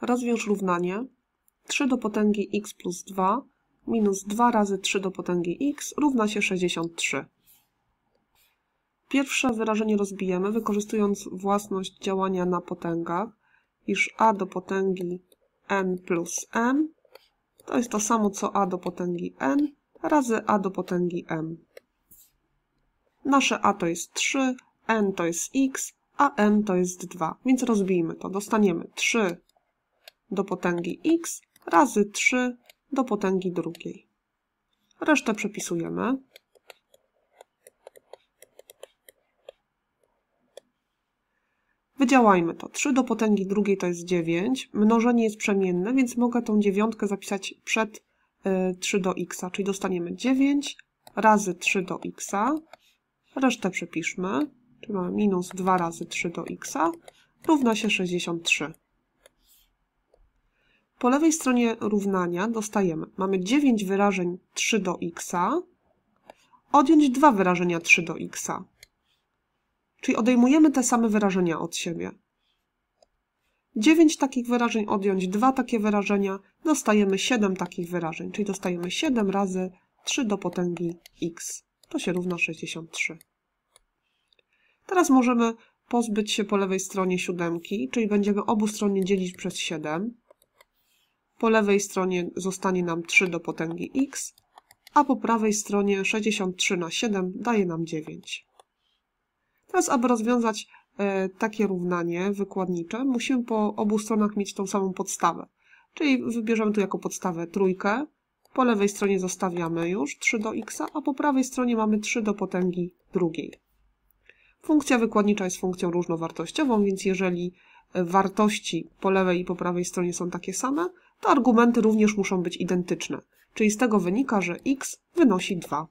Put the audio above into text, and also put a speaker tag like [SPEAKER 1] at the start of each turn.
[SPEAKER 1] Rozwiąż równanie 3 do potęgi x plus 2 minus 2 razy 3 do potęgi x równa się 63. Pierwsze wyrażenie rozbijemy, wykorzystując własność działania na potęgach, iż a do potęgi n plus m to jest to samo co a do potęgi n razy a do potęgi m. Nasze a to jest 3, n to jest x, a m to jest 2, więc rozbijmy to. Dostaniemy 3 do potęgi x razy 3 do potęgi drugiej. Resztę przepisujemy. Wydziałajmy to. 3 do potęgi drugiej to jest 9. Mnożenie jest przemienne, więc mogę tą dziewiątkę zapisać przed 3 y, do x, czyli dostaniemy 9 razy 3 do x. Resztę przepiszmy, czyli mamy minus 2 razy 3 do x równa się 63. Po lewej stronie równania dostajemy, mamy 9 wyrażeń 3 do x, odjąć 2 wyrażenia 3 do x. Czyli odejmujemy te same wyrażenia od siebie. 9 takich wyrażeń, odjąć 2 takie wyrażenia, dostajemy 7 takich wyrażeń, czyli dostajemy 7 razy 3 do potęgi x. To się równa 63. Teraz możemy pozbyć się po lewej stronie siódemki, czyli będziemy obustronnie dzielić przez 7. Po lewej stronie zostanie nam 3 do potęgi x, a po prawej stronie 63 na 7 daje nam 9. Teraz, aby rozwiązać e, takie równanie wykładnicze, musimy po obu stronach mieć tą samą podstawę. Czyli wybierzemy tu jako podstawę trójkę, po lewej stronie zostawiamy już 3 do x, a po prawej stronie mamy 3 do potęgi drugiej. Funkcja wykładnicza jest funkcją różnowartościową, więc jeżeli e, wartości po lewej i po prawej stronie są takie same, to argumenty również muszą być identyczne, czyli z tego wynika, że x wynosi 2.